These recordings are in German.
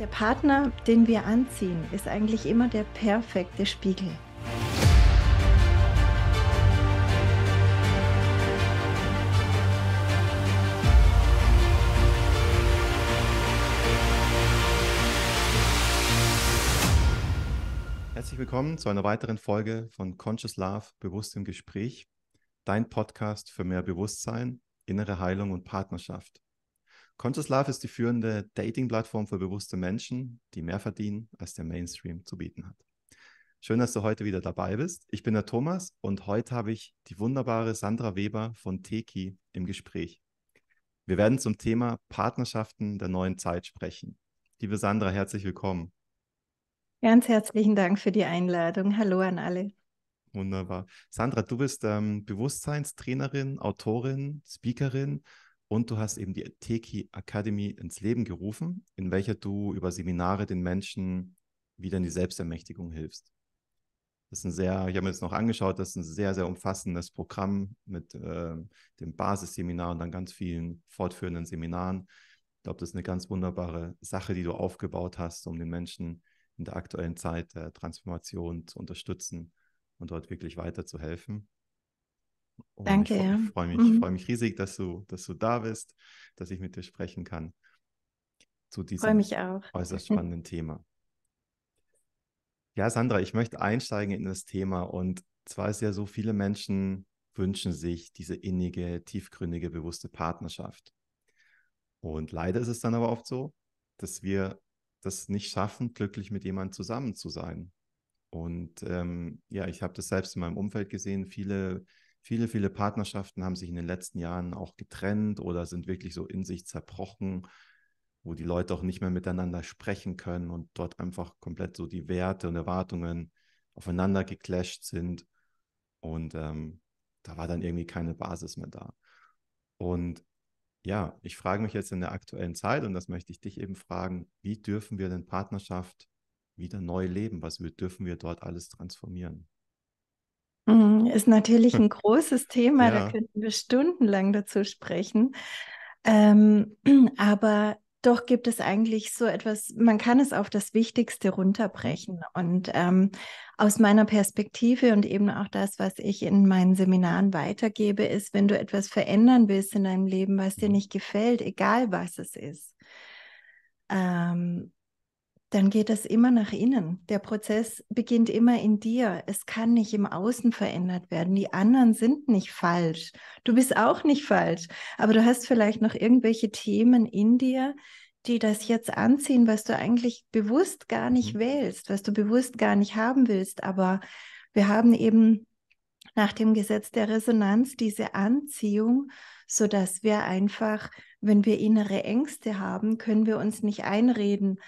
Der Partner, den wir anziehen, ist eigentlich immer der perfekte Spiegel. Herzlich willkommen zu einer weiteren Folge von Conscious Love Bewusst im Gespräch, dein Podcast für mehr Bewusstsein, innere Heilung und Partnerschaft. Conscious Love ist die führende Dating-Plattform für bewusste Menschen, die mehr verdienen, als der Mainstream zu bieten hat. Schön, dass du heute wieder dabei bist. Ich bin der Thomas und heute habe ich die wunderbare Sandra Weber von Teki im Gespräch. Wir werden zum Thema Partnerschaften der neuen Zeit sprechen. Liebe Sandra, herzlich willkommen. Ganz herzlichen Dank für die Einladung. Hallo an alle. Wunderbar. Sandra, du bist ähm, Bewusstseinstrainerin, Autorin, Speakerin und du hast eben die Teki Academy ins Leben gerufen, in welcher du über Seminare den Menschen wieder in die Selbstermächtigung hilfst. Das ist ein sehr, ich habe mir das noch angeschaut, das ist ein sehr, sehr umfassendes Programm mit äh, dem Basisseminar und dann ganz vielen fortführenden Seminaren. Ich glaube, das ist eine ganz wunderbare Sache, die du aufgebaut hast, um den Menschen in der aktuellen Zeit der Transformation zu unterstützen und dort wirklich weiterzuhelfen. Und Danke. Ja. Ich freue mich, mhm. freue mich riesig, dass du, dass du da bist, dass ich mit dir sprechen kann zu diesem äußerst spannenden Thema. Ja, Sandra, ich möchte einsteigen in das Thema und zwar ist ja so, viele Menschen wünschen sich diese innige, tiefgründige, bewusste Partnerschaft. Und leider ist es dann aber oft so, dass wir das nicht schaffen, glücklich mit jemandem zusammen zu sein. Und ähm, ja, ich habe das selbst in meinem Umfeld gesehen. Viele Viele, viele Partnerschaften haben sich in den letzten Jahren auch getrennt oder sind wirklich so in sich zerbrochen, wo die Leute auch nicht mehr miteinander sprechen können und dort einfach komplett so die Werte und Erwartungen aufeinander geclasht sind. Und ähm, da war dann irgendwie keine Basis mehr da. Und ja, ich frage mich jetzt in der aktuellen Zeit, und das möchte ich dich eben fragen, wie dürfen wir denn Partnerschaft wieder neu leben? Was dürfen wir dort alles transformieren? Mhm. Ist natürlich hm. ein großes Thema, ja. da könnten wir stundenlang dazu sprechen. Ähm, aber doch gibt es eigentlich so etwas, man kann es auf das Wichtigste runterbrechen. Und ähm, aus meiner Perspektive und eben auch das, was ich in meinen Seminaren weitergebe, ist, wenn du etwas verändern willst in deinem Leben, was dir mhm. nicht gefällt, egal was es ist, ähm, dann geht das immer nach innen. Der Prozess beginnt immer in dir. Es kann nicht im Außen verändert werden. Die anderen sind nicht falsch. Du bist auch nicht falsch. Aber du hast vielleicht noch irgendwelche Themen in dir, die das jetzt anziehen, was du eigentlich bewusst gar nicht mhm. wählst, was du bewusst gar nicht haben willst. Aber wir haben eben nach dem Gesetz der Resonanz diese Anziehung, sodass wir einfach, wenn wir innere Ängste haben, können wir uns nicht einreden,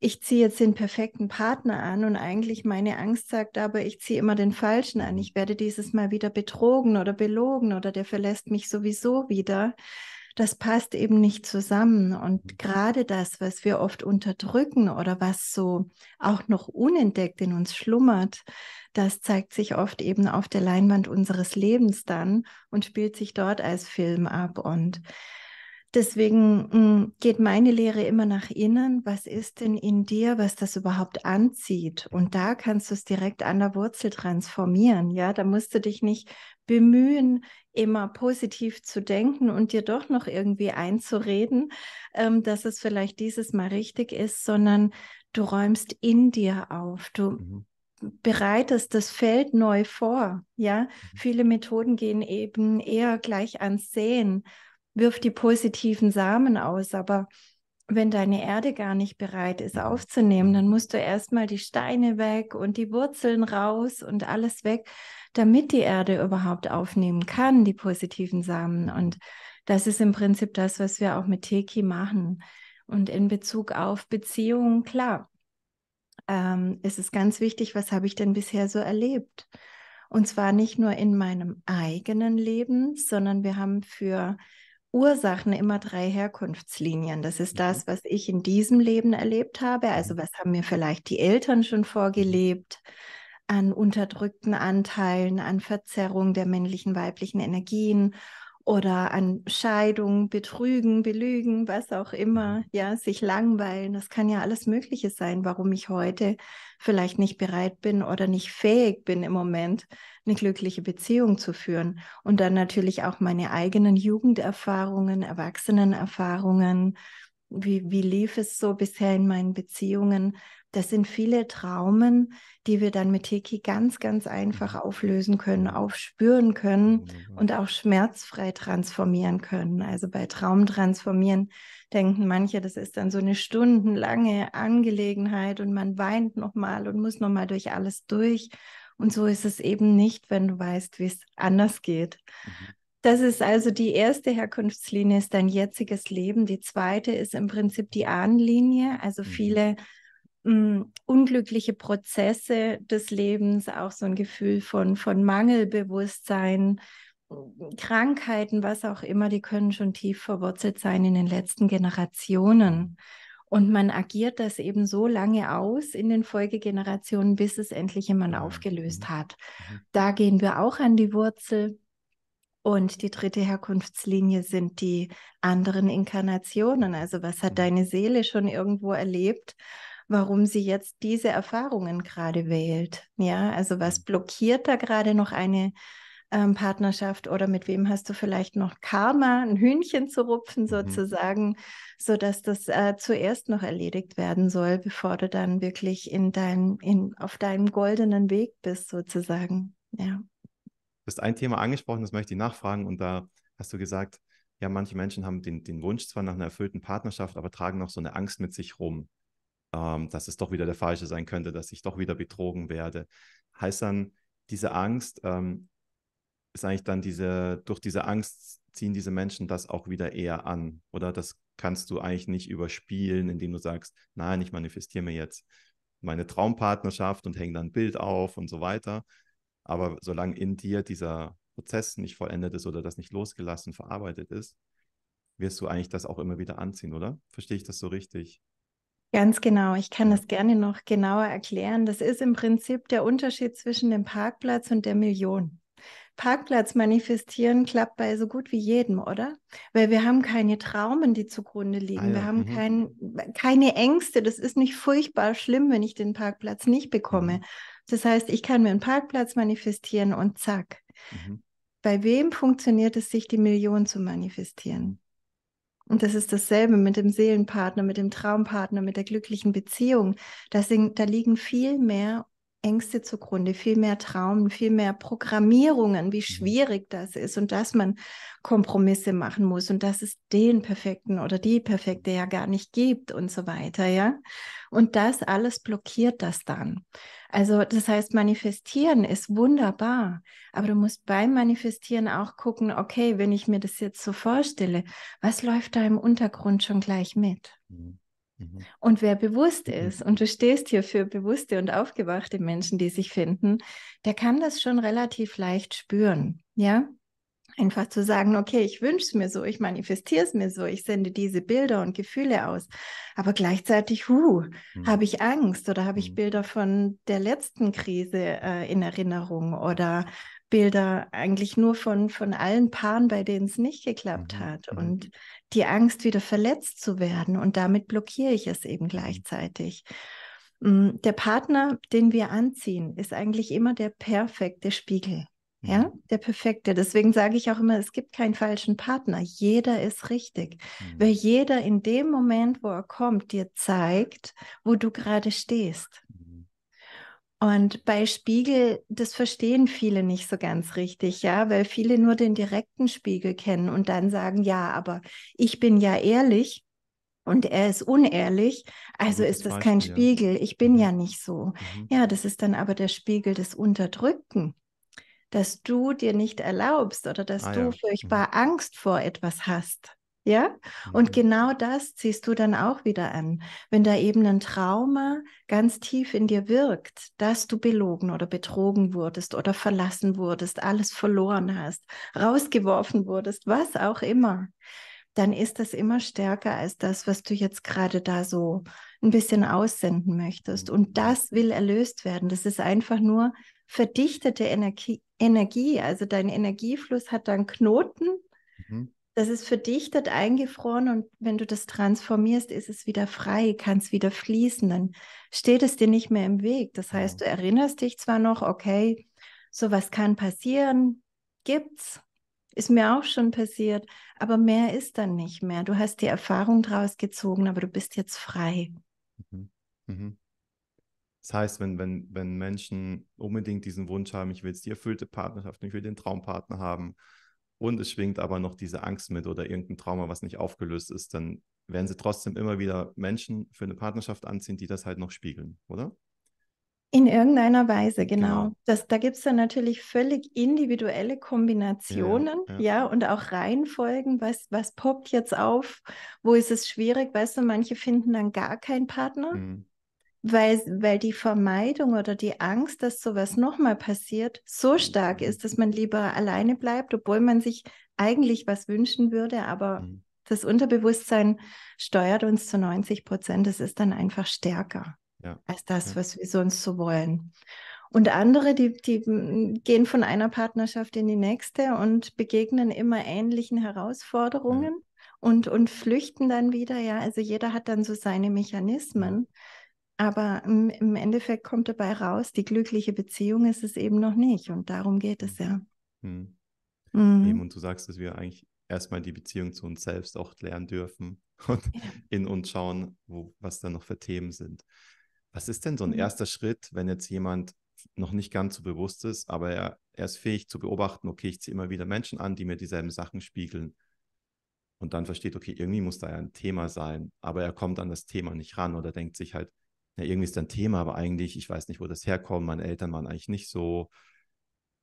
ich ziehe jetzt den perfekten Partner an und eigentlich meine Angst sagt aber, ich ziehe immer den falschen an. Ich werde dieses Mal wieder betrogen oder belogen oder der verlässt mich sowieso wieder. Das passt eben nicht zusammen. Und mhm. gerade das, was wir oft unterdrücken oder was so auch noch unentdeckt in uns schlummert, das zeigt sich oft eben auf der Leinwand unseres Lebens dann und spielt sich dort als Film ab. Und Deswegen mm, geht meine Lehre immer nach innen. Was ist denn in dir, was das überhaupt anzieht? Und da kannst du es direkt an der Wurzel transformieren. Ja, da musst du dich nicht bemühen, immer positiv zu denken und dir doch noch irgendwie einzureden, ähm, dass es vielleicht dieses Mal richtig ist, sondern du räumst in dir auf. Du mhm bereitest das Feld neu vor. Ja, mhm. viele Methoden gehen eben eher gleich ans Sehen wirf die positiven Samen aus, aber wenn deine Erde gar nicht bereit ist aufzunehmen, dann musst du erstmal die Steine weg und die Wurzeln raus und alles weg, damit die Erde überhaupt aufnehmen kann, die positiven Samen. Und das ist im Prinzip das, was wir auch mit Teki machen. Und in Bezug auf Beziehungen, klar, ähm, ist es ganz wichtig, was habe ich denn bisher so erlebt? Und zwar nicht nur in meinem eigenen Leben, sondern wir haben für Ursachen immer drei Herkunftslinien. Das ist mhm. das, was ich in diesem Leben erlebt habe. Also mhm. was haben mir vielleicht die Eltern schon vorgelebt an unterdrückten Anteilen, an Verzerrung der männlichen, weiblichen Energien oder an Scheidung, Betrügen, Belügen, was auch immer, mhm. ja, sich langweilen. Das kann ja alles Mögliche sein, warum ich heute vielleicht nicht bereit bin oder nicht fähig bin im Moment, eine glückliche Beziehung zu führen. Und dann natürlich auch meine eigenen Jugenderfahrungen, Erwachsenenerfahrungen. Wie, wie lief es so bisher in meinen Beziehungen? Das sind viele Traumen, die wir dann mit Tiki ganz, ganz einfach mhm. auflösen können, aufspüren können und auch schmerzfrei transformieren können. Also bei Traum transformieren denken manche, das ist dann so eine stundenlange Angelegenheit und man weint nochmal und muss nochmal durch alles durch. Und so ist es eben nicht, wenn du weißt, wie es anders geht. Mhm. Das ist also die erste Herkunftslinie, ist dein jetziges Leben. Die zweite ist im Prinzip die Ahnenlinie, also mhm. viele mh, mm, unglückliche Prozesse des Lebens, auch so ein Gefühl von, von Mangelbewusstsein, Krankheiten, was auch immer, die können schon tief verwurzelt sein in den letzten Generationen. Und man agiert das eben so lange aus in den Folgegenerationen, bis es endlich jemand mhm. aufgelöst mhm. hat. Mhm. Da gehen wir auch an die Wurzel. Und die dritte Herkunftslinie sind die anderen Inkarnationen. Also was hat deine Seele schon irgendwo erlebt? warum sie jetzt diese Erfahrungen gerade wählt. Ja, also was blockiert da gerade noch eine ähm, Partnerschaft oder mit wem hast du vielleicht noch Karma, ein Hühnchen zu rupfen mhm. sozusagen, mhm. sodass das äh, zuerst noch erledigt werden soll, bevor du dann wirklich in dein, in, auf deinem goldenen Weg bist sozusagen. Ja. Du hast ein Thema angesprochen, das möchte ich nachfragen und da hast du gesagt, ja, manche Menschen haben den, den Wunsch zwar nach einer erfüllten Partnerschaft, aber tragen noch so eine Angst mit sich rum, ähm, dass es doch wieder der falsche sein könnte, dass ich doch wieder betrogen werde. Heißt dann, diese Angst, ähm, ist eigentlich dann diese, durch diese Angst ziehen diese Menschen das auch wieder eher an. Oder das kannst du eigentlich nicht überspielen, indem du sagst, nein, ich manifestiere mir jetzt meine Traumpartnerschaft und hänge dann ein Bild auf und so weiter. Aber solange in dir dieser Prozess nicht vollendet ist oder das nicht losgelassen, verarbeitet ist, wirst du eigentlich das auch immer wieder anziehen, oder? Verstehe ich das so richtig? Ganz genau. Ich kann das gerne noch genauer erklären. Das ist im Prinzip der Unterschied zwischen dem Parkplatz und der Million. Parkplatz manifestieren klappt bei so gut wie jedem, oder? Weil wir haben keine Traumen, die zugrunde liegen. Ah, ja. Wir haben mhm. kein, keine Ängste. Das ist nicht furchtbar schlimm, wenn ich den Parkplatz nicht bekomme. Mhm. Das heißt, ich kann mir einen Parkplatz manifestieren und zack. Mhm. Bei wem funktioniert es, sich die Million zu manifestieren? Und das ist dasselbe mit dem Seelenpartner, mit dem Traumpartner, mit der glücklichen Beziehung. Das, da liegen viel mehr Ängste zugrunde, viel mehr Traumen, viel mehr Programmierungen, wie mhm. schwierig das ist und dass man Kompromisse machen muss und dass es den perfekten oder die perfekte ja gar nicht gibt und so weiter, ja. Und das alles blockiert das dann. Also das heißt, manifestieren ist wunderbar, aber du musst beim Manifestieren auch gucken, okay, wenn ich mir das jetzt so vorstelle, was läuft da im Untergrund schon gleich mit? Mhm. Mhm. Und wer bewusst mhm. ist, und du stehst hier für bewusste und aufgewachte Menschen, die sich finden, der kann das schon relativ leicht spüren. Ja, Einfach zu sagen, okay, ich wünsche es mir so, ich manifestiere es mir so, ich sende diese Bilder und Gefühle aus. Aber gleichzeitig, huh, mhm. habe ich Angst oder habe ich mhm. Bilder von der letzten Krise äh, in Erinnerung oder Bilder eigentlich nur von, von allen Paaren, bei denen es nicht geklappt mhm, hat. Mhm. Und die Angst, wieder verletzt zu werden. Und damit blockiere ich es eben mhm. gleichzeitig. Mm, der Partner, den wir anziehen, ist eigentlich immer der perfekte Spiegel. Ja, der perfekte. Deswegen sage ich auch immer, es gibt keinen falschen Partner. Jeder ist richtig. Mhm. Weil jeder in dem Moment, wo er kommt, dir zeigt, wo du gerade stehst. Und bei Spiegel, das verstehen viele nicht so ganz richtig, ja, weil viele nur den direkten Spiegel kennen und dann sagen, ja, aber ich bin ja ehrlich und er ist unehrlich, also mhm, ist das kein ich, Spiegel, ich bin ja, mhm. ja nicht so. Mhm. Ja, das ist dann aber der Spiegel des Unterdrückten, dass du dir nicht erlaubst oder dass ah, du ja. Mhm. furchtbar mhm. Angst vor etwas hast. Ja, und mhm. genau das ziehst du dann auch wieder an. Wenn da eben ein Trauma ganz tief in dir wirkt, dass du belogen oder betrogen wurdest oder verlassen wurdest, alles verloren hast, rausgeworfen wurdest, was auch immer, dann ist das immer stärker als das, was du jetzt gerade da so ein bisschen aussenden möchtest. Und mhm. das will erlöst werden. Das ist einfach nur verdichtete Energie. Energie. Also dein Energiefluss hat dann Knoten. Mhm das ist für dich dort eingefroren und wenn du das transformierst, ist es wieder frei, kann es wieder fließen, dann steht es dir nicht mehr im Weg. Das heißt, du erinnerst dich zwar noch, okay, sowas kann passieren, gibt's, ist mir auch schon passiert, aber mehr ist dann nicht mehr. Du hast die Erfahrung draus gezogen, aber du bist jetzt frei. Mhm. Mhm. Das heißt, wenn, wenn, wenn Menschen unbedingt diesen Wunsch haben, ich will jetzt die erfüllte Partnerschaft, ich will den Traumpartner haben, und es schwingt aber noch diese Angst mit oder irgendein Trauma, was nicht aufgelöst ist, dann werden sie trotzdem immer wieder Menschen für eine Partnerschaft anziehen, die das halt noch spiegeln, oder? In irgendeiner Weise, genau. genau. Das, da gibt es dann natürlich völlig individuelle Kombinationen, ja, ja. ja, und auch Reihenfolgen, was, was poppt jetzt auf, wo ist es schwierig, weißt du, manche finden dann gar keinen Partner. Mhm weil, weil die Vermeidung oder die Angst, dass sowas nochmal passiert, so stark ist, dass man lieber alleine bleibt, obwohl man sich eigentlich was wünschen würde, aber mhm. das Unterbewusstsein steuert uns zu 90 Prozent. Es ist dann einfach stärker ja. als das, ja. was wir sonst so wollen. Und andere, die, die hm, gehen von einer Partnerschaft in die nächste und begegnen immer ähnlichen Herausforderungen. Ja. Und, und flüchten dann wieder, ja. Also jeder hat dann so seine Mechanismen. Aber im Endeffekt kommt dabei raus, die glückliche Beziehung ist es eben noch nicht. Und darum geht es ja. Mhm. Mhm. Eben, mhm. und du sagst, dass wir eigentlich erstmal die Beziehung zu uns selbst auch lernen dürfen und ja. in uns schauen, wo, was da noch für Themen sind. Was ist denn so ein mhm. erster Schritt, wenn jetzt jemand noch nicht ganz so bewusst ist, aber er, er ist fähig zu beobachten, okay, ich ziehe immer wieder Menschen an, die mir dieselben Sachen spiegeln und dann versteht, okay, irgendwie muss da ja ein Thema sein, aber er kommt an das Thema nicht ran oder denkt sich halt, ja, irgendwie ist das ein Thema, aber eigentlich, ich weiß nicht, wo das herkommt, meine Eltern waren eigentlich nicht so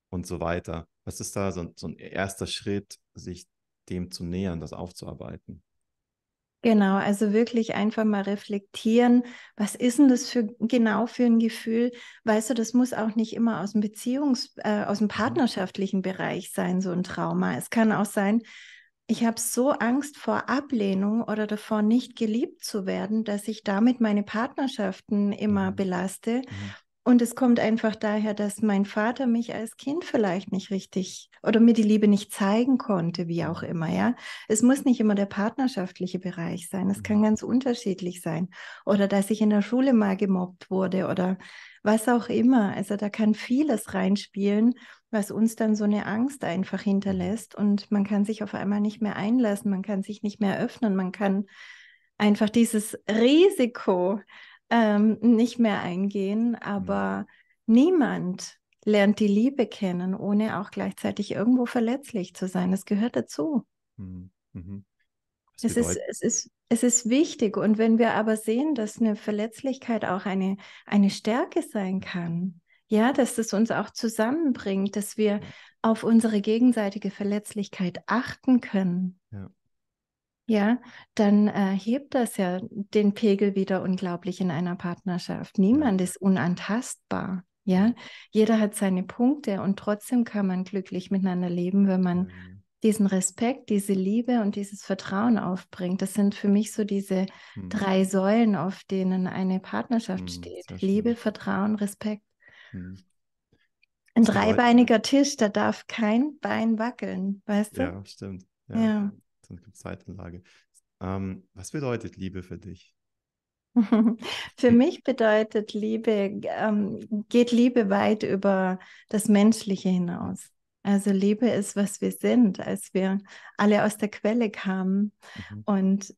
und so weiter. Was ist da so, so ein erster Schritt, sich dem zu nähern, das aufzuarbeiten? Genau, also wirklich einfach mal reflektieren, was ist denn das für genau für ein Gefühl? Weißt du, das muss auch nicht immer aus dem Beziehungs, äh, aus dem mhm. partnerschaftlichen Bereich sein, so ein Trauma. Es kann auch sein, ich habe so Angst vor Ablehnung oder davor, nicht geliebt zu werden, dass ich damit meine Partnerschaften immer mhm. belaste. Mhm. Und es kommt einfach daher, dass mein Vater mich als Kind vielleicht nicht richtig oder mir die Liebe nicht zeigen konnte, wie auch mhm. immer, ja. Es muss nicht immer der partnerschaftliche Bereich sein. Es kann mhm. ganz unterschiedlich sein. Oder dass ich in der Schule mal gemobbt wurde oder was auch immer. Also da kann vieles reinspielen, was uns dann so eine Angst einfach mhm. hinterlässt und man kann sich auf einmal nicht mehr einlassen, man kann sich nicht mehr öffnen, man kann einfach dieses Risiko ähm, nicht mehr eingehen, mhm. aber mhm. niemand lernt die Liebe kennen, ohne auch gleichzeitig irgendwo verletzlich zu sein. Das gehört dazu. Mhm. Mhm. Es ist, es, ist, es ist wichtig. Und wenn wir aber sehen, dass eine Verletzlichkeit auch eine, eine Stärke sein kann, ja, dass es uns auch zusammenbringt, dass wir auf unsere gegenseitige Verletzlichkeit achten können, ja, ja dann äh, hebt das ja den Pegel wieder unglaublich in einer Partnerschaft. Niemand ja. ist unantastbar. Ja, jeder hat seine Punkte und trotzdem kann man glücklich miteinander leben, wenn man diesen Respekt, diese Liebe und dieses Vertrauen aufbringt. Das sind für mich so diese hm. drei Säulen, auf denen eine Partnerschaft hm, steht. Liebe, Vertrauen, Respekt. Hm. Ein dreibeiniger Tisch, da darf kein Bein wackeln, weißt du? Ja, stimmt. Ja. ja. Sonst gibt es Seitenlage. Ähm, was bedeutet Liebe für dich? Für mich bedeutet Liebe, ähm, geht Liebe weit über das Menschliche hinaus. Also Liebe ist, was wir sind, als wir alle aus der Quelle kamen. Mhm. Und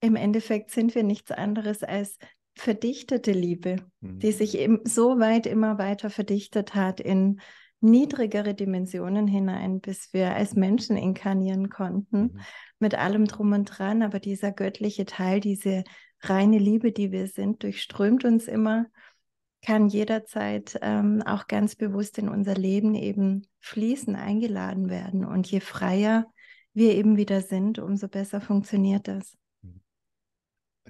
im Endeffekt sind wir nichts anderes als verdichtete Liebe, mhm. die sich eben so weit immer weiter verdichtet hat in niedrigere Dimensionen hinein, bis wir als Menschen inkarnieren konnten, mhm. mit allem drum und dran. Aber dieser göttliche Teil, diese reine Liebe, die wir sind, durchströmt uns immer kann jederzeit ähm, auch ganz bewusst in unser Leben eben fließen, eingeladen werden. Und je freier wir eben wieder sind, umso besser funktioniert das. Mhm.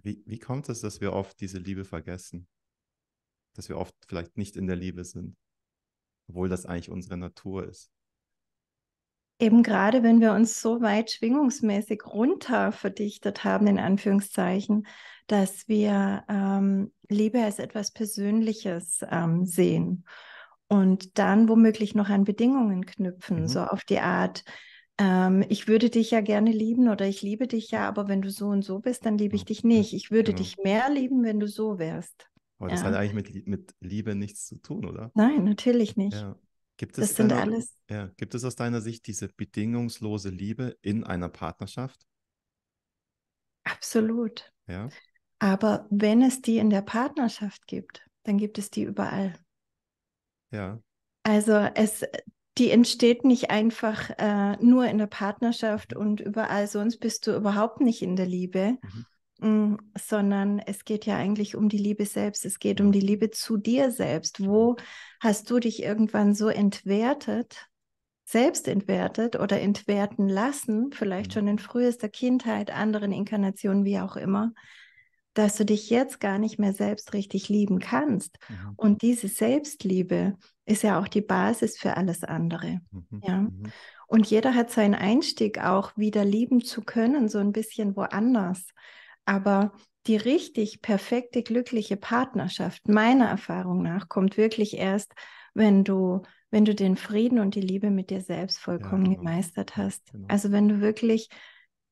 Wie, wie kommt es, dass wir oft diese Liebe vergessen? Dass wir oft vielleicht nicht in der Liebe sind, obwohl das eigentlich unsere Natur ist eben gerade wenn wir uns so weit schwingungsmäßig runter verdichtet haben, in Anführungszeichen, dass wir ähm, Liebe als etwas Persönliches ähm, sehen und dann womöglich noch an Bedingungen knüpfen, mhm. so auf die Art, ähm, ich würde dich ja gerne lieben oder ich liebe dich ja, aber wenn du so und so bist, dann liebe mhm. ich dich nicht. Ich würde mhm. dich mehr lieben, wenn du so wärst. Aber das ja. hat eigentlich mit, mit Liebe nichts zu tun, oder? Nein, natürlich nicht. Ja. Gibt es, das sind deiner, alles. Ja, gibt es aus deiner Sicht diese bedingungslose Liebe in einer Partnerschaft? Absolut. Ja. Aber wenn es die in der Partnerschaft gibt, dann gibt es die überall. Ja. Also es, die entsteht nicht einfach äh, nur in der Partnerschaft und überall, sonst bist du überhaupt nicht in der Liebe, mhm sondern es geht ja eigentlich um die Liebe selbst. Es geht um die Liebe zu dir selbst. Wo hast du dich irgendwann so entwertet, selbst entwertet oder entwerten lassen, vielleicht mhm. schon in frühester Kindheit, anderen Inkarnationen, wie auch immer, dass du dich jetzt gar nicht mehr selbst richtig lieben kannst. Ja. Und diese Selbstliebe ist ja auch die Basis für alles andere. Mhm. Ja. Mhm. Und jeder hat seinen Einstieg auch wieder lieben zu können, so ein bisschen woanders. Aber die richtig perfekte, glückliche Partnerschaft, meiner Erfahrung nach, kommt wirklich erst, wenn du, wenn du den Frieden und die Liebe mit dir selbst vollkommen ja, genau. gemeistert hast. Genau. Also wenn du wirklich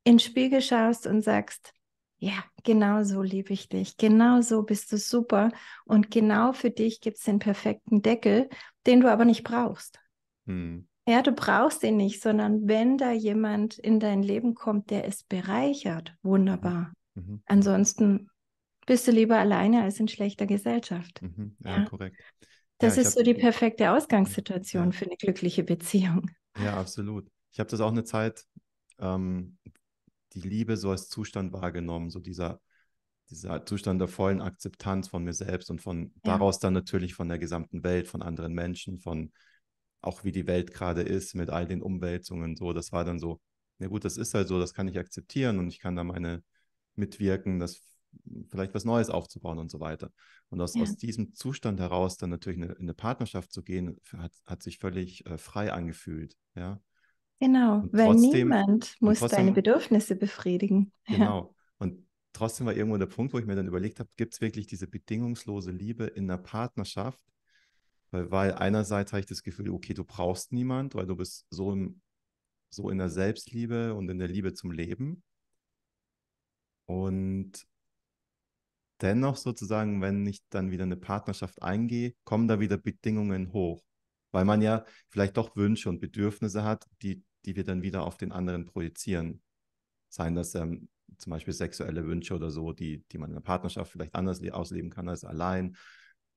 ins Spiegel schaust und sagst, ja, genau so liebe ich dich, genau so bist du super und genau für dich gibt es den perfekten Deckel, den du aber nicht brauchst. Hm. Ja, du brauchst ihn nicht, sondern wenn da jemand in dein Leben kommt, der es bereichert, wunderbar. Mhm. Ansonsten bist du lieber alleine als in schlechter Gesellschaft. Mhm. Ja, ja, korrekt. Das ja, ist hab... so die perfekte Ausgangssituation ja. für eine glückliche Beziehung. Ja, absolut. Ich habe das auch eine Zeit, ähm, die Liebe so als Zustand wahrgenommen, so dieser, dieser Zustand der vollen Akzeptanz von mir selbst und von daraus dann natürlich von der gesamten Welt, von anderen Menschen, von auch wie die Welt gerade ist mit all den Umwälzungen so. Das war dann so, na gut, das ist halt so, das kann ich akzeptieren und ich kann da meine mitwirken, das vielleicht was Neues aufzubauen und so weiter. Und aus, ja. aus diesem Zustand heraus dann natürlich in eine Partnerschaft zu gehen, hat, hat sich völlig äh, frei angefühlt. Ja. Genau, und weil niemand muss trotzdem, deine Bedürfnisse befriedigen. Genau. Und trotzdem war irgendwo der Punkt, wo ich mir dann überlegt habe, gibt es wirklich diese bedingungslose Liebe in einer Partnerschaft? Weil, weil einerseits habe ich das Gefühl, okay, du brauchst niemand, weil du bist so, im, so in der Selbstliebe und in der Liebe zum Leben. Und dennoch sozusagen, wenn ich dann wieder eine Partnerschaft eingehe, kommen da wieder Bedingungen hoch, weil man ja vielleicht doch Wünsche und Bedürfnisse hat, die, die wir dann wieder auf den anderen projizieren. Seien das ähm, zum Beispiel sexuelle Wünsche oder so, die, die man in der Partnerschaft vielleicht anders ausleben kann als allein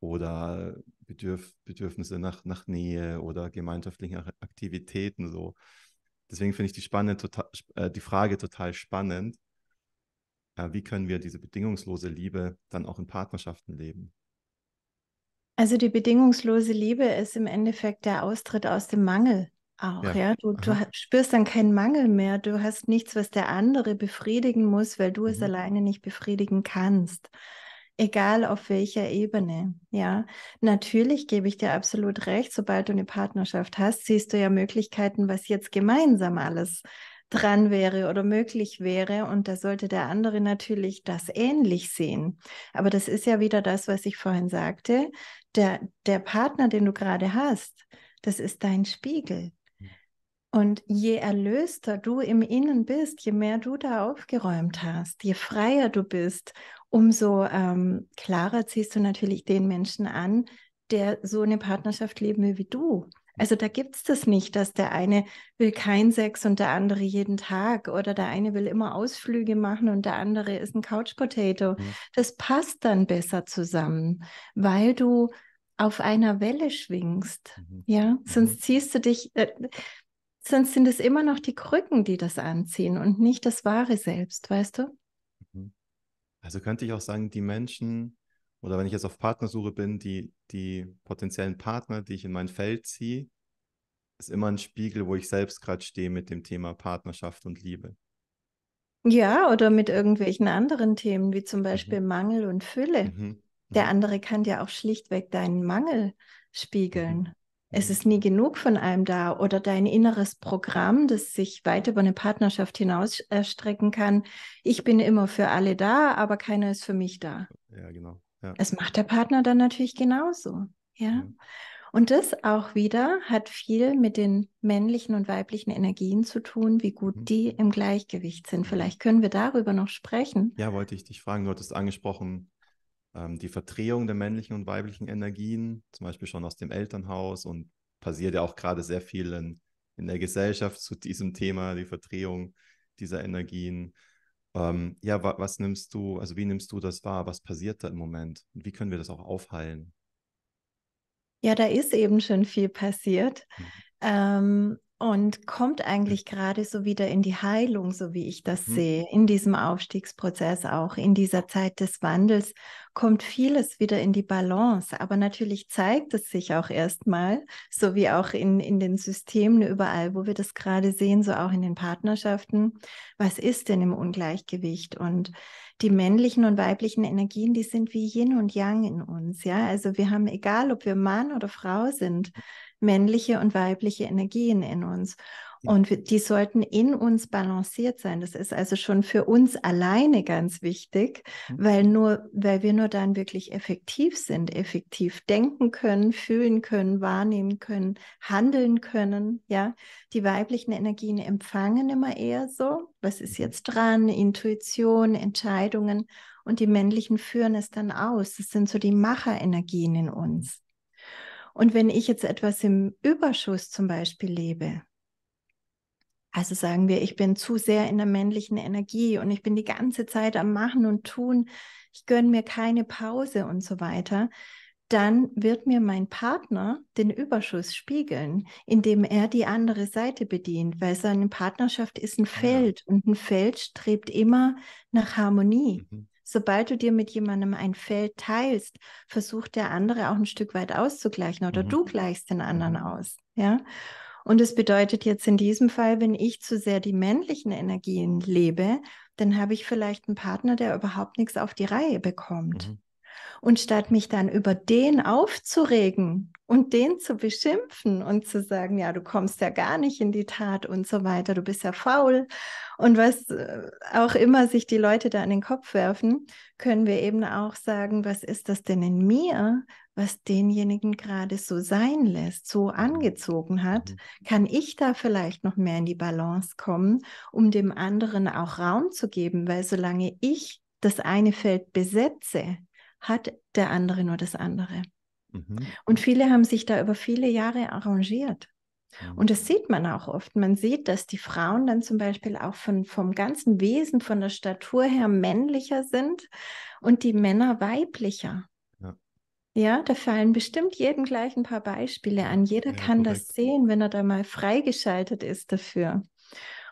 oder Bedürf Bedürfnisse nach, nach Nähe oder gemeinschaftlichen Aktivitäten so. Deswegen finde ich die, spannend, total, äh, die Frage total spannend ja, äh, wie können wir diese bedingungslose Liebe dann auch in Partnerschaften leben? Also die bedingungslose Liebe ist im Endeffekt der Austritt aus dem Mangel auch, ja. ja? Du, du, spürst dann keinen Mangel mehr. Du hast nichts, was der andere befriedigen muss, weil du mhm. es alleine nicht befriedigen kannst. Egal auf welcher Ebene, ja. Natürlich gebe ich dir absolut recht, sobald du eine Partnerschaft hast, siehst du ja Möglichkeiten, was jetzt gemeinsam alles dran wäre oder möglich wäre. Und da sollte der andere natürlich das ähnlich sehen. Aber das ist ja wieder das, was ich vorhin sagte. Der, der Partner, den du gerade hast, das ist dein Spiegel. Hm. Und je erlöster du im Innen bist, je mehr du da aufgeräumt hast, je freier du bist, umso ähm, klarer ziehst du natürlich den Menschen an, der so eine Partnerschaft leben will wie du. Also da gibt es das nicht, dass der eine will keinen Sex und der andere jeden Tag oder der eine will immer Ausflüge machen und der andere ist ein Couch Potato. Mhm. Das passt dann besser zusammen, weil du auf einer Welle schwingst. Mhm. Ja, sonst mhm. ziehst du dich, äh, sonst sind es immer noch die Krücken, die das anziehen und nicht das wahre Selbst, weißt du? Mhm. Also könnte ich auch sagen, die Menschen, oder wenn ich jetzt auf Partnersuche bin, die, die potenziellen Partner, die ich in mein Feld ziehe, ist immer ein Spiegel, wo ich selbst gerade stehe mit dem Thema Partnerschaft und Liebe. Ja, oder mit irgendwelchen anderen Themen, wie zum mhm. Beispiel mhm. Mangel und Fülle. Mhm. Der mhm. andere kann dir auch schlichtweg deinen Mangel spiegeln. Mhm. Es mhm. ist nie genug von einem da oder dein inneres Programm, das sich weit über eine Partnerschaft hinaus erstrecken kann. Ich bin immer für alle da, aber keiner ist für mich da. Ja, genau. Ja. macht der Partner dann natürlich genauso. Ja. Mhm. Und das auch wieder hat viel mit den männlichen und weiblichen Energien zu tun, wie gut mhm. die im Gleichgewicht sind. Mhm. Vielleicht können wir darüber noch sprechen. Ja, wollte ich dich fragen. Du hattest angesprochen, ähm, die Verdrehung der männlichen und weiblichen Energien, zum Beispiel schon aus dem Elternhaus und passiert ja auch gerade sehr viel in, in der Gesellschaft zu diesem Thema, die Verdrehung dieser Energien ähm, ja, wa was nimmst du, also wie nimmst du das wahr? Was passiert da im Moment? Und wie können wir das auch aufheilen? Ja, da ist eben schon viel passiert. Mhm. Ähm, und kommt mhm. eigentlich gerade so wieder in die Heilung, so wie ich das mhm. sehe, in diesem Aufstiegsprozess auch, in dieser Zeit des Wandels, kommt vieles wieder in die Balance. Aber natürlich zeigt es sich auch erstmal, so wie auch in, in den Systemen überall, wo wir das gerade sehen, so auch in den Partnerschaften, was ist denn im Ungleichgewicht? Und die männlichen und weiblichen Energien, die sind wie Yin und Yang in uns, ja. Also wir haben, egal ob wir Mann oder Frau sind, männliche und weibliche Energien in uns. Und die sollten in uns balanciert sein. Das ist also schon für uns alleine ganz wichtig, mhm. weil nur, weil wir nur dann wirklich effektiv sind, effektiv denken können, fühlen können, wahrnehmen können, handeln können. Ja, die weiblichen Energien empfangen immer eher so, was ist mhm. jetzt dran, Intuition, Entscheidungen. Und die männlichen führen es dann aus. Das sind so die Macherenergien in uns. Und wenn ich jetzt etwas im Überschuss zum Beispiel lebe, also sagen wir, ich bin zu sehr in der männlichen Energie und ich bin die ganze Zeit am Machen und Tun, ich gönne mir keine Pause und so weiter, dann wird mir mein Partner den Überschuss spiegeln, indem er die andere Seite bedient, weil seine Partnerschaft ist ein ah, Feld ja. und ein Feld strebt immer nach Harmonie. Mhm. Sobald du dir mit jemandem ein Feld teilst, versucht der andere auch ein Stück weit auszugleichen oder mhm. du gleichst den anderen mhm. aus. Ja. Und es bedeutet jetzt in diesem Fall, wenn ich zu sehr die männlichen Energien lebe, dann habe ich vielleicht einen Partner, der überhaupt nichts auf die Reihe bekommt. Mhm. Und statt mich dann über den aufzuregen und den zu beschimpfen und zu sagen, ja, du kommst ja gar nicht in die Tat und so weiter, du bist ja faul und was äh, auch immer sich die Leute da an den Kopf werfen, können wir eben auch sagen, was ist das denn in mir, was denjenigen gerade so sein lässt, so mhm. angezogen hat, mhm. kann ich da vielleicht noch mehr in die Balance kommen, um dem anderen auch Raum zu geben, weil solange ich das eine Feld besetze, hat der andere nur das andere. Mhm. Und viele haben sich da über viele Jahre arrangiert. Und das mhm. sieht man auch oft. Man sieht, dass die Frauen dann zum Beispiel auch von, vom ganzen Wesen, von der Statur her männlicher sind und die Männer weiblicher. Ja, da fallen bestimmt jedem gleich ein paar Beispiele an. Jeder ja, kann korrekt. das sehen, wenn er da mal freigeschaltet ist dafür.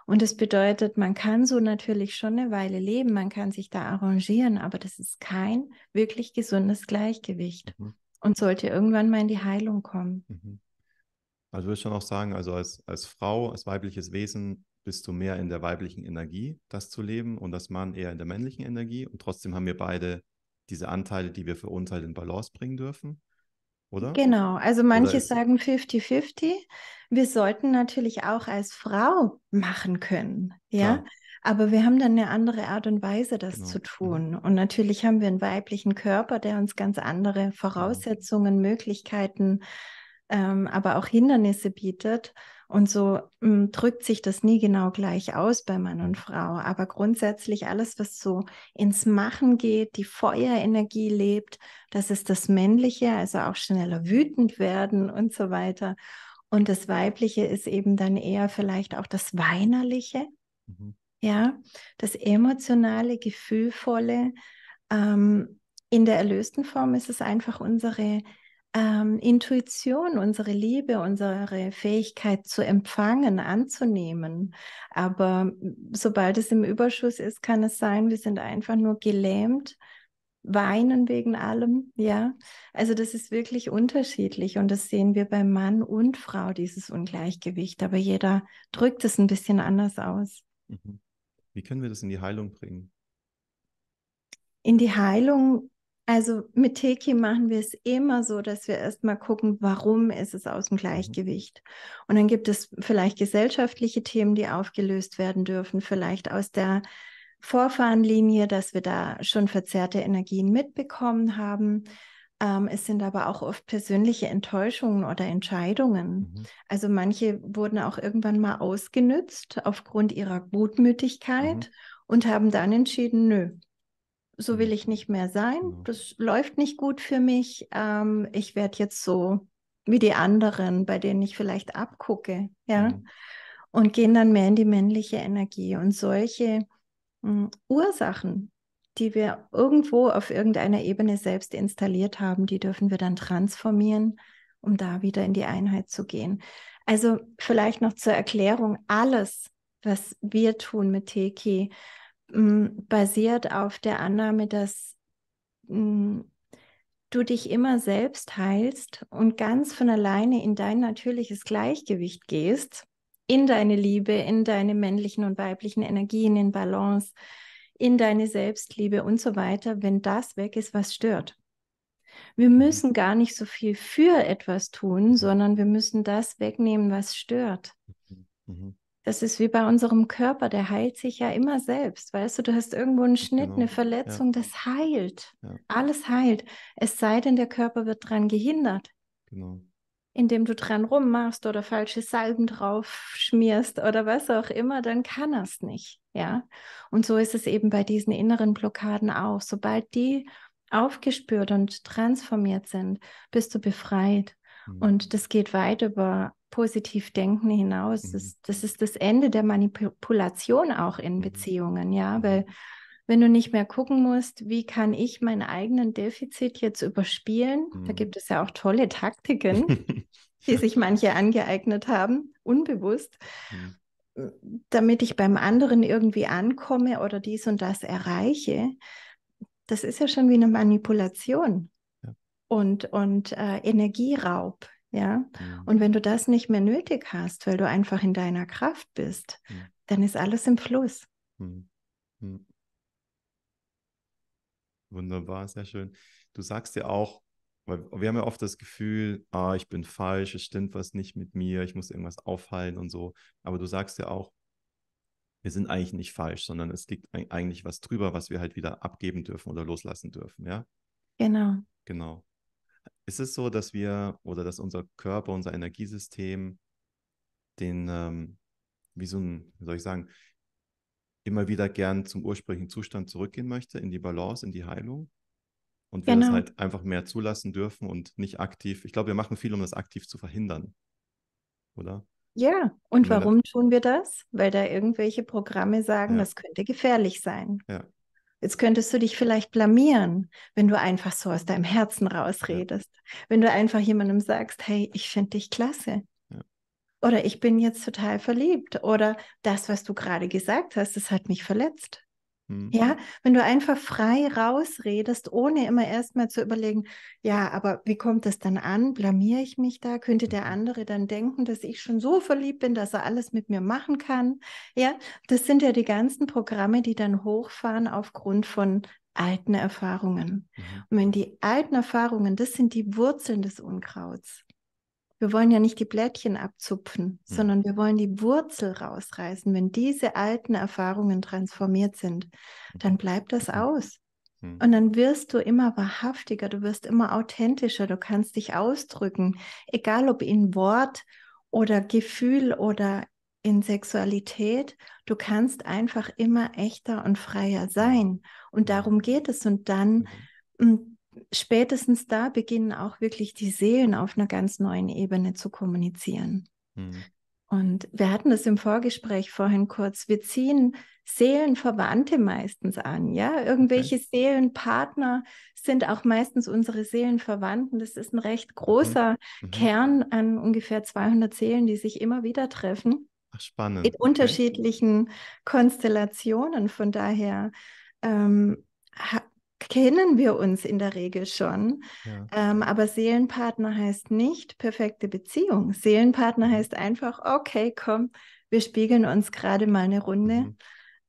Und das bedeutet, man kann so natürlich schon eine Weile leben, man kann sich da arrangieren, aber das ist kein wirklich gesundes Gleichgewicht mhm. und sollte irgendwann mal in die Heilung kommen. Mhm. Also würde ich schon auch sagen, also als, als Frau, als weibliches Wesen bist du mehr in der weiblichen Energie, das zu leben und als Mann eher in der männlichen Energie. Und trotzdem haben wir beide diese Anteile, die wir für uns halt in Balance bringen dürfen. Oder? Genau, also manche ist... sagen 50-50. Wir sollten natürlich auch als Frau machen können, ja. Klar. Aber wir haben dann eine andere Art und Weise, das genau. zu tun. Und natürlich haben wir einen weiblichen Körper, der uns ganz andere genau. Voraussetzungen, Möglichkeiten, ähm, aber auch Hindernisse bietet. Und so mh, hm, drückt sich das nie genau gleich aus bei Mann und Frau. Aber grundsätzlich alles, was so ins Machen geht, die Feuerenergie lebt, das ist das Männliche, also auch schneller wütend werden und so weiter. Und das Weibliche ist eben dann eher vielleicht auch das Weinerliche, mhm. ja, das emotionale, gefühlvolle. Ähm, in der erlösten Form ist es einfach unsere ähm, Intuition, unsere Liebe, unsere Fähigkeit zu empfangen, anzunehmen. Aber sobald es im Überschuss ist, kann es sein, wir sind einfach nur gelähmt, weinen wegen allem. Ja, also das ist wirklich unterschiedlich und das sehen wir bei Mann und Frau, dieses Ungleichgewicht. Aber jeder drückt es ein bisschen anders aus. Mhm. Wie können wir das in die Heilung bringen? In die Heilung also mit Teki machen wir es immer so, dass wir erstmal gucken, warum ist es aus dem mhm. Gleichgewicht. Und dann gibt es vielleicht gesellschaftliche Themen, die aufgelöst werden dürfen, vielleicht aus der Vorfahrenlinie, dass wir da schon verzerrte Energien mitbekommen haben. Ähm, es sind aber auch oft persönliche Enttäuschungen oder Entscheidungen. Mhm. Also manche wurden auch irgendwann mal ausgenützt aufgrund ihrer Gutmütigkeit mhm. und haben dann entschieden, nö, so will ich nicht mehr sein, genau. das läuft nicht gut für mich, ähm, ich werde jetzt so wie die anderen, bei denen ich vielleicht abgucke, ja, mhm. und gehen dann mehr in die männliche Energie und solche mh, hm, Ursachen, die wir irgendwo auf irgendeiner Ebene selbst installiert haben, die dürfen wir dann transformieren, um da wieder in die Einheit zu gehen. Also vielleicht noch zur Erklärung, alles, was wir tun mit Teki, basiert auf der Annahme, dass du dich immer selbst heilst und ganz von alleine in dein natürliches Gleichgewicht gehst, in deine Liebe, in deine männlichen und weiblichen Energien in Balance, in deine Selbstliebe und so weiter, wenn das weg ist, was stört. Wir mhm. müssen gar nicht so viel für etwas tun, sondern wir müssen das wegnehmen, was stört. Mhm. mhm das ist wie bei unserem Körper, der heilt sich ja immer selbst. Weißt du, du hast irgendwo einen Schnitt, genau. eine Verletzung, ja. das heilt. Ja. Alles heilt. Es sei denn, der Körper wird daran gehindert. Genau. Indem du dran rummachst oder falsche Salben drauf schmierst oder was auch immer, dann kann er es nicht. Ja. Und so ist es eben bei diesen inneren Blockaden auch. Sobald die aufgespürt und transformiert sind, bist du befreit. Mhm. Und das geht weit über positiv denken hinaus. Mhm. Das, das, ist das Ende der Manipulation auch in mhm. Beziehungen, ja, mhm. weil wenn du nicht mehr gucken musst, wie kann ich meinen eigenen Defizit jetzt überspielen? Mhm. Da gibt es ja auch tolle Taktiken, die sich manche angeeignet haben, unbewusst, ja. Mhm. damit ich beim anderen irgendwie ankomme oder dies und das erreiche. Das ist ja schon wie eine Manipulation ja. und, und äh, Energieraub, ja? Mhm. Und wenn du das nicht mehr nötig hast, weil du einfach in deiner Kraft bist, mhm. dann ist alles im Fluss. Mhm. mhm. Wunderbar, sehr schön. Du sagst ja auch, weil wir haben ja oft das Gefühl, ah, ich bin falsch, es stimmt was nicht mit mir, ich muss irgendwas aufhalten und so. Aber du sagst ja auch, wir sind eigentlich nicht falsch, sondern es liegt eigentlich was drüber, was wir halt wieder abgeben dürfen oder loslassen dürfen, ja? Genau. Genau. Ist es so, dass wir oder dass unser Körper, unser Energiesystem den, ähm, wie so ein, wie soll ich sagen, immer wieder gern zum ursprünglichen Zustand zurückgehen möchte, in die Balance, in die Heilung? Und wir genau. das halt einfach mehr zulassen dürfen und nicht aktiv. Ich glaube, wir machen viel, um das aktiv zu verhindern. Oder? Ja, und warum tun wir das? Weil da irgendwelche Programme sagen, ja. das könnte gefährlich sein. Ja. Jetzt könntest du dich vielleicht blamieren, wenn du einfach so aus deinem Herzen rausredest. Ja. Wenn du einfach jemandem sagst, hey, ich finde dich klasse. Oder ich bin jetzt total verliebt. Oder das, was du gerade gesagt hast, das hat mich verletzt. Hm. Ja, wenn du einfach frei rausredest, ohne immer erstmal zu überlegen, ja, aber wie kommt das dann an? Blamiere ich mich da? Könnte der mhm. andere dann denken, dass ich schon so verliebt bin, dass er alles mit mir machen kann? Ja, das sind ja die ganzen Programme, die dann hochfahren aufgrund von alten Erfahrungen. Mhm. Und wenn die alten Erfahrungen, das sind die Wurzeln des Unkrauts wir wollen ja nicht die Blättchen abzupfen, mhm. sondern wir wollen die Wurzel rausreißen. Wenn diese alten Erfahrungen transformiert sind, mhm. dann bleibt das mhm. aus. Mhm. Und dann wirst du immer wahrhaftiger, du wirst immer authentischer, du kannst dich ausdrücken, egal ob in Wort oder Gefühl oder in Sexualität. Du kannst einfach immer echter und freier hm. sein. Und darum geht es. Und dann mhm. mm, spätestens da beginnen auch wirklich die Seelen auf einer ganz neuen Ebene zu kommunizieren. Mhm. Und wir hatten das im Vorgespräch vorhin kurz. Wir ziehen Seelenverwandte meistens an, ja. Irgendwelche okay. Seelenpartner sind auch meistens unsere Seelenverwandten. Das ist ein recht großer mhm. mhm. Kern an ungefähr 200 Seelen, die sich immer wieder treffen. Ach, spannend. In okay. unterschiedlichen Konstellationen. Von daher ähm, kennen wir uns in der Regel schon. Ja. Ähm, aber Seelenpartner heißt nicht perfekte Beziehung. Seelenpartner mhm. heißt einfach, okay, komm, wir spiegeln uns gerade mal eine Runde mhm.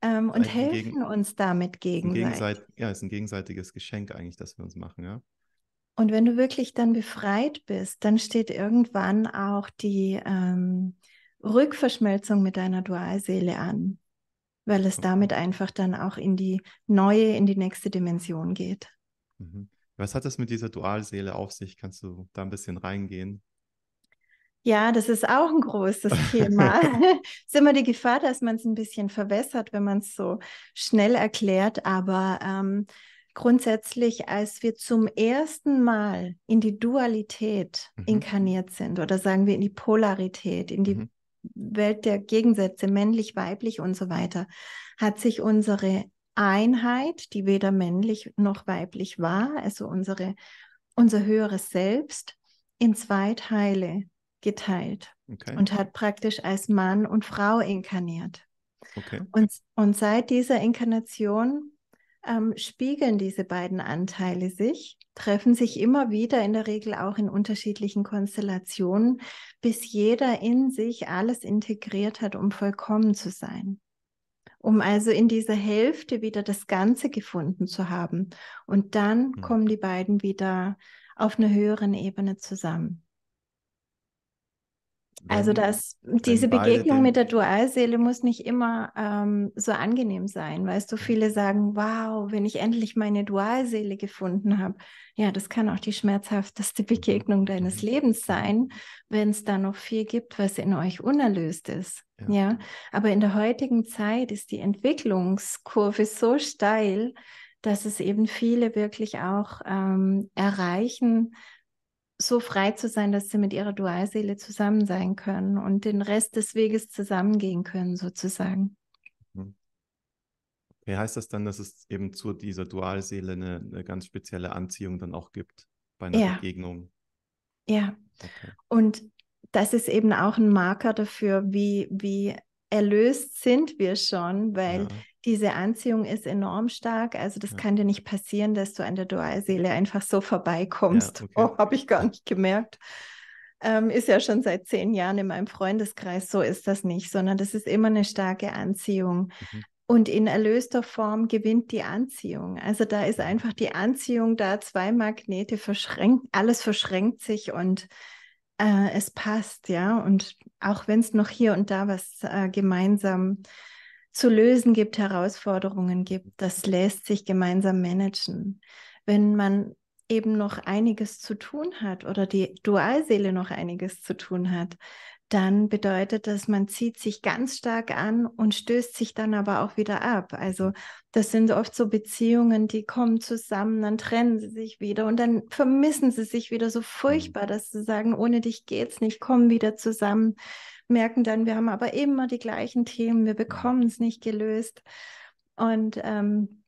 ähm, und helfen gegen, uns damit gegenseitig. Ja, ist ein gegenseitiges Geschenk eigentlich, das wir uns machen, ja. Und wenn du wirklich dann befreit bist, dann steht irgendwann auch die ähm, Rückverschmelzung mit deiner Dualseele an weil es damit einfach dann auch in die neue, in die nächste Dimension geht. Mhm. Was hat das mit dieser Dualseele auf sich? Kannst du da ein bisschen reingehen? Ja, das ist auch ein großes Thema. es ist immer die Gefahr, dass man es ein bisschen verwässert, wenn man es so schnell erklärt. Aber ähm, grundsätzlich, als wir zum ersten Mal in die Dualität mhm. inkarniert sind oder sagen wir in die Polarität, in die mhm. Welt der Gegensätze, männlich, weiblich und so weiter, hat sich unsere Einheit, die weder männlich noch weiblich war, also unsere, unser höheres Selbst, in zwei Teile geteilt okay. und hat praktisch als Mann und Frau inkarniert. Okay. Und, und seit dieser Inkarnation ähm, spiegeln diese beiden Anteile sich, treffen sich immer wieder, in der Regel auch in unterschiedlichen Konstellationen, bis jeder in sich alles integriert hat, um vollkommen zu sein. Um also in dieser Hälfte wieder das Ganze gefunden zu haben. Und dann mhm. kommen die beiden wieder auf einer höheren Ebene zusammen. Also das, diese Begegnung mit der Dualseele muss nicht immer ähm, so angenehm sein. Weißt du, viele sagen, wow, wenn ich endlich meine Dualseele gefunden habe. Ja, das kann auch die schmerzhafteste Begegnung deines mhm. Lebens sein, wenn es da noch viel gibt, was in euch unerlöst ist. Ja. ja, aber in der heutigen Zeit ist die Entwicklungskurve so steil, dass es eben viele wirklich auch ähm, erreichen, so frei zu sein, dass sie mit ihrer Dualseele zusammen sein können und den Rest des Weges zusammengehen können, sozusagen. Mhm. Okay, heißt das dann, dass es eben zu dieser Dualseele eine, eine ganz spezielle Anziehung dann auch gibt bei einer ja. Begegnung? Ja. Okay. Und das ist eben auch ein Marker dafür, wie, wie erlöst sind wir schon, weil ja. Diese Anziehung ist enorm stark. Also das ja. kann dir nicht passieren, dass du an der Dualseele mhm. einfach so vorbeikommst. Ja, okay. Oh, habe ich gar nicht gemerkt. Ähm, ist ja schon seit zehn Jahren in meinem Freundeskreis, so ist das nicht, sondern das ist immer eine starke Anziehung. Mhm. Und in erlöster Form gewinnt die Anziehung. Also da ist mhm. einfach die Anziehung da, zwei Magnete verschränkt, alles verschränkt sich und äh, es passt, ja. Und auch wenn es noch hier und da was äh, gemeinsam zu lösen gibt, Herausforderungen gibt. Das lässt sich gemeinsam managen. Wenn man eben noch einiges zu tun hat oder die Dualseele noch einiges zu tun hat, dann bedeutet das, man zieht sich ganz stark an und stößt sich dann aber auch wieder ab. Also das sind oft so Beziehungen, die kommen zusammen, dann trennen sie sich wieder und dann vermissen sie sich wieder so mhm. furchtbar, dass sie sagen, ohne dich geht's nicht, kommen wieder zusammen merken dann, wir haben aber immer die gleichen Themen, wir bekommen es nicht gelöst. Und ähm,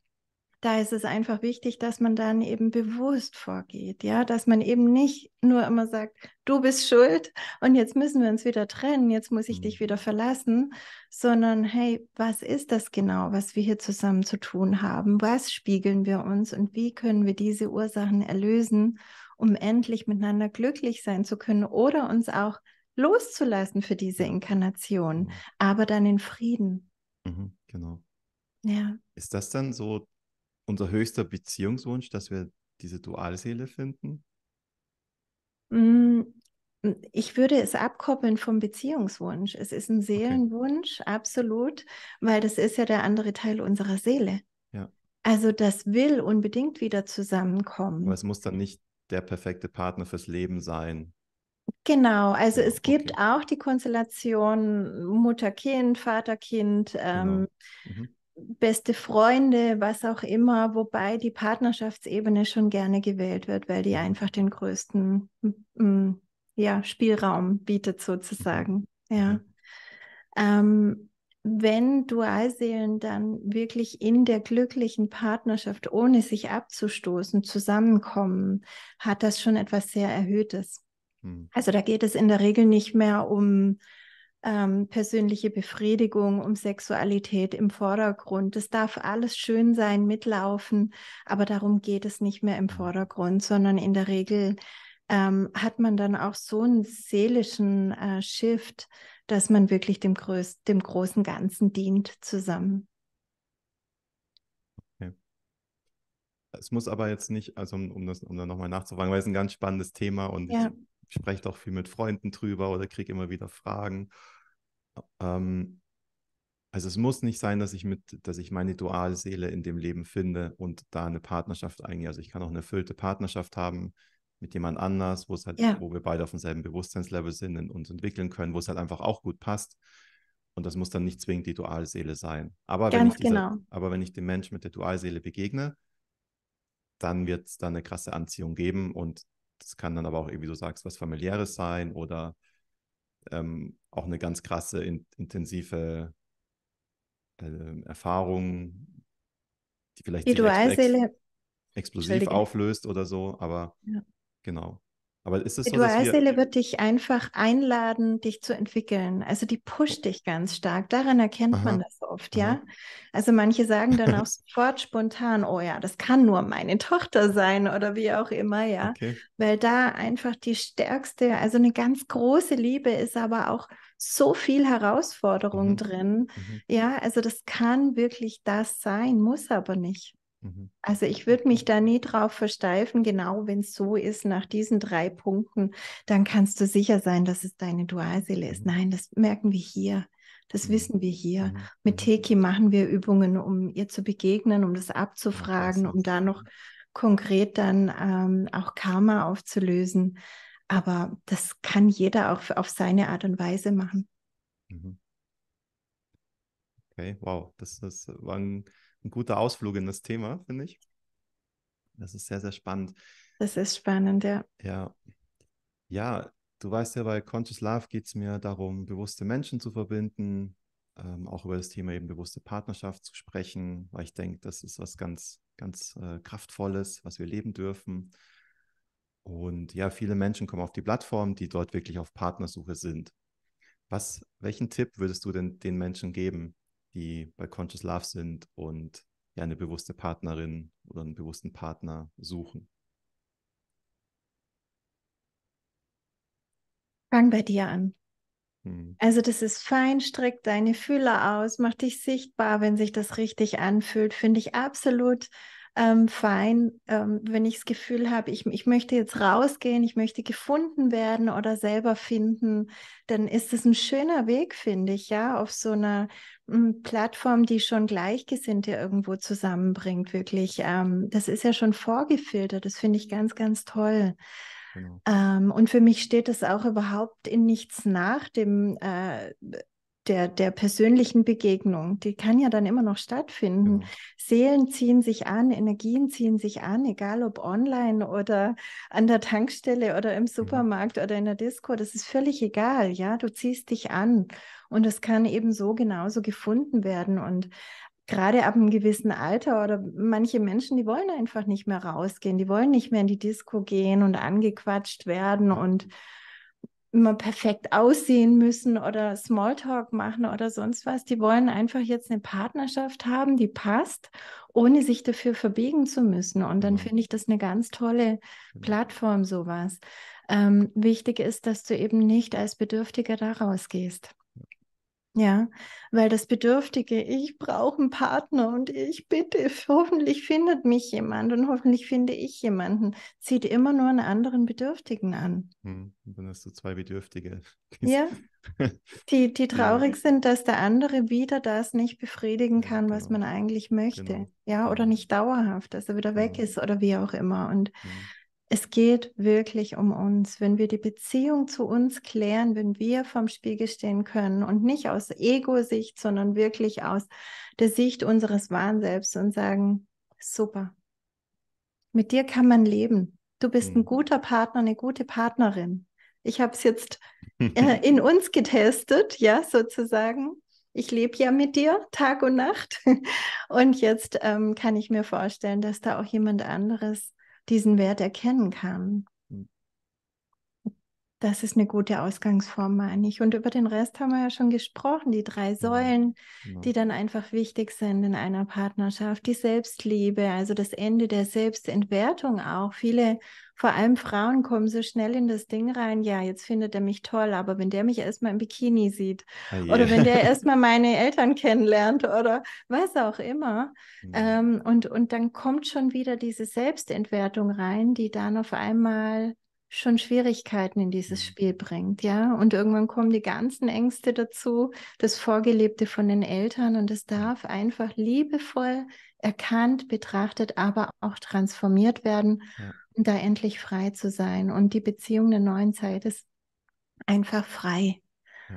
da ist es einfach wichtig, dass man dann eben bewusst vorgeht, ja, dass man eben nicht nur immer sagt, du bist schuld und jetzt müssen wir uns wieder trennen, jetzt muss ich dich mhm. wieder verlassen, sondern hey, was ist das genau, was wir hier zusammen zu tun haben? Was spiegeln wir uns und wie können wir diese Ursachen erlösen, um endlich miteinander glücklich sein zu können oder uns auch loszulassen für diese Inkarnation, mhm. aber dann in Frieden. Mhm, genau. Ja. Ist das dann so unser höchster Beziehungswunsch, dass wir diese Dualseele finden? Mm, ich würde es abkoppeln vom Beziehungswunsch. Es ist ein Seelenwunsch, okay. absolut, weil das ist ja der andere Teil unserer Seele. Ja. Also das will unbedingt wieder zusammenkommen. Aber es muss dann nicht der perfekte Partner fürs Leben sein. Genau, also es gibt auch die Konstellation Mutter-Kind, Vater-Kind, genau. ähm, genau. mhm. beste Freunde, was auch immer, wobei die Partnerschaftsebene schon gerne gewählt wird, weil die einfach den größten mm, mm, ja, Spielraum bietet sozusagen. Ja. Ähm, wenn Dualseelen dann wirklich in der glücklichen Partnerschaft, ohne sich abzustoßen, zusammenkommen, hat das schon etwas sehr Erhöhtes. Hm. Also da geht es in der Regel nicht mehr um ähm, persönliche Befriedigung, um Sexualität im Vordergrund. Das darf alles schön sein, mitlaufen, aber darum geht es nicht mehr im hm. Vordergrund, sondern in der Regel ähm, hat man dann auch so einen seelischen äh, Shift, dass man wirklich dem, größ dem großen Ganzen dient zusammen. Es muss aber jetzt nicht, also um, um das um da nochmal nachzufragen, weil es ein ganz spannendes Thema und ja. ich spreche auch viel mit Freunden drüber oder kriege immer wieder Fragen. Ähm, also es muss nicht sein, dass ich mit, dass ich meine Dualseele in dem Leben finde und da eine Partnerschaft eingehe. Also ich kann auch eine erfüllte Partnerschaft haben mit jemand anders, wo es halt, ja. wo wir beide auf demselben Bewusstseinslevel sind und uns entwickeln können, wo es halt einfach auch gut passt. Und das muss dann nicht zwingend die Dualseele sein. Aber, Ganz wenn ich, dieser, genau. aber wenn ich dem Mensch mit der Dualseele begegne, dann wird es da eine krasse Anziehung geben und das kann dann aber auch irgendwie, so sagst, was familiäres sein oder ähm, auch eine ganz krasse, in, intensive äh, Erfahrung, die vielleicht die ex explosiv auflöst oder so, aber ja. genau. Aber ist es so, Ritualseele wird dich einfach einladen, dich zu entwickeln. Also die pusht dich ganz stark. Daran erkennt Aha. man das oft, Aha. ja. Also manche sagen dann auch sofort spontan, oh ja, das kann nur meine Tochter sein oder wie auch immer, ja. Okay. Weil da einfach die stärkste, also eine ganz große Liebe ist aber auch so viel Herausforderung mhm. drin. Mhm. Ja, also das kann wirklich das sein, muss aber nicht. Mhm. Also ich würde mich da nie drauf versteifen, genau wenn es so ist, nach diesen drei Punkten, dann kannst du sicher sein, dass es deine Dualseele ist. Mhm. Nein, das merken wir hier. Das mhm. wissen wir hier. Mit Teki machen wir Übungen, um ihr zu begegnen, um das abzufragen, um da noch konkret dann ähm, auch Karma aufzulösen. Aber das kann jeder auch auf seine Art und Weise machen. Okay, wow, das, das war ein ein guter Ausflug in das Thema, finde ich. Das ist sehr, sehr spannend. Das ist spannend, ja. Ja. Ja, du weißt ja, bei Conscious Love geht es mir darum, bewusste Menschen zu verbinden, ähm, auch über das Thema eben bewusste Partnerschaft zu sprechen, weil ich denke, das ist was ganz, ganz äh, Kraftvolles, was wir leben dürfen. Und ja, viele Menschen kommen auf die Plattform, die dort wirklich auf Partnersuche sind. Was, welchen Tipp würdest du denn den Menschen geben, die bei Conscious Love sind und ja eine bewusste Partnerin oder einen bewussten Partner suchen. Fang bei dir an. Hm. Also das ist fein, streck deine Fühler aus, mach dich sichtbar, wenn sich das richtig anfühlt, finde ich absolut ähm, fein, ähm, wenn ich das Gefühl habe, ich, ich möchte jetzt rausgehen, ich möchte gefunden werden oder selber finden, dann ist es ein schöner Weg, finde ich, ja, auf so einer m, hm, Plattform, die schon Gleichgesinnte irgendwo zusammenbringt, wirklich. Ähm, das ist ja schon vorgefiltert, das finde ich ganz, ganz toll. Genau. Ähm, und für mich steht das auch überhaupt in nichts nach, dem äh, der, der persönlichen Begegnung, die kann ja dann immer noch stattfinden. Ja. Genau. Seelen ziehen sich an, Energien ziehen sich an, egal ob online oder an der Tankstelle oder im genau. Supermarkt ja. oder in der Disco, das ist völlig egal, ja, du ziehst dich an und es kann eben so genauso gefunden werden und gerade ab einem gewissen Alter oder manche Menschen, die wollen einfach nicht mehr rausgehen, die wollen nicht mehr in die Disco gehen und angequatscht werden und immer perfekt aussehen müssen oder Smalltalk machen oder sonst was. Die wollen einfach jetzt eine Partnerschaft haben, die passt, ohne sich dafür verbiegen zu müssen. Und dann mhm. finde ich das eine ganz tolle genau. Plattform, sowas. Ähm, wichtig ist, dass du eben nicht als Bedürftiger da rausgehst. Ja, weil das bedürftige Ich brauche einen Partner und ich bitte, hoffentlich findet mich jemand und hoffentlich finde ich jemanden, zieht immer nur einen anderen Bedürftigen an. Hm, und dann hast du zwei Bedürftige. Ja, die, die traurig ja. sind, dass der andere wieder das nicht befriedigen kann, ja, genau. was man eigentlich möchte. Genau. Ja, oder genau. nicht dauerhaft, dass er wieder weg ja. Genau. ist oder wie auch immer. Und hm es geht wirklich um uns. Wenn wir die Beziehung zu uns klären, wenn wir vom Spiegel stehen können und nicht aus Ego-Sicht, sondern wirklich aus der Sicht unseres Wahren und sagen, super, mit dir kann man leben. Du bist ein mhm. guter Partner, eine gute Partnerin. Ich habe es jetzt äh, in uns getestet, ja, sozusagen. Ich lebe ja mit dir Tag und Nacht. Und jetzt ähm, kann ich mir vorstellen, dass da auch jemand anderes diesen Wert erkennen kann. Das ist eine gute Ausgangsform, meine ich. Und über den Rest haben wir ja schon gesprochen, die drei genau, Säulen, ja. Genau. Ja. die dann einfach wichtig sind in einer Partnerschaft. Die Selbstliebe, also das Ende der Selbstentwertung auch. Viele, vor allem Frauen, kommen so schnell in das Ding rein, ja, jetzt findet er mich toll, aber wenn der mich erstmal im Bikini sieht oh yeah. oder wenn der erstmal meine Eltern kennenlernt oder was auch immer. Ja. Genau. Ähm, und, und dann kommt schon wieder diese Selbstentwertung rein, die dann auf einmal schon Schwierigkeiten in dieses mhm. Spiel bringt, ja. Und irgendwann kommen die ganzen Ängste dazu, das Vorgelebte von den Eltern und es darf einfach liebevoll erkannt, betrachtet, aber auch transformiert werden, ja. um da endlich frei zu sein. Und die Beziehung der neuen Zeit ist einfach frei.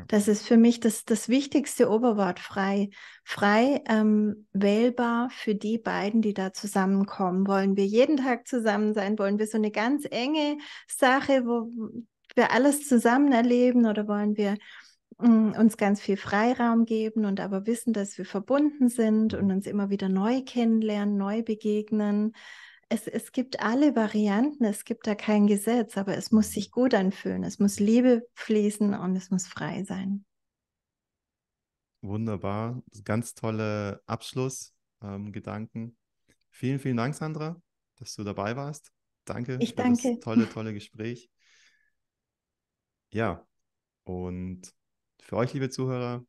Das ist für mich das, das wichtigste Oberwort, frei. Frei ähm, wählbar für die beiden, die da zusammenkommen. Wollen wir jeden Tag zusammen sein? Wollen wir so eine ganz enge Sache, wo wir alles zusammen erleben? Oder wollen wir mh, mm, uns ganz viel Freiraum geben und aber wissen, dass wir verbunden sind mhm. und uns immer wieder neu kennenlernen, neu begegnen? es, es gibt alle Varianten, es gibt da kein Gesetz, aber es muss sich gut anfühlen, es muss Liebe fließen und es muss frei sein. Wunderbar, ganz tolle Abschlussgedanken. Ähm, vielen, vielen Dank, Sandra, dass du dabei warst. Danke ich danke. für das tolle, tolle Gespräch. Ja, und für euch, liebe Zuhörer,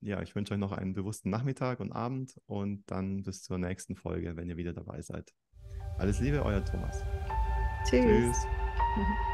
ja, ich wünsche euch noch einen bewussten Nachmittag und Abend und dann bis zur nächsten Folge, wenn ihr wieder dabei seid. Alles Liebe, euer Thomas. Tschüss. Tschüss. Mhm.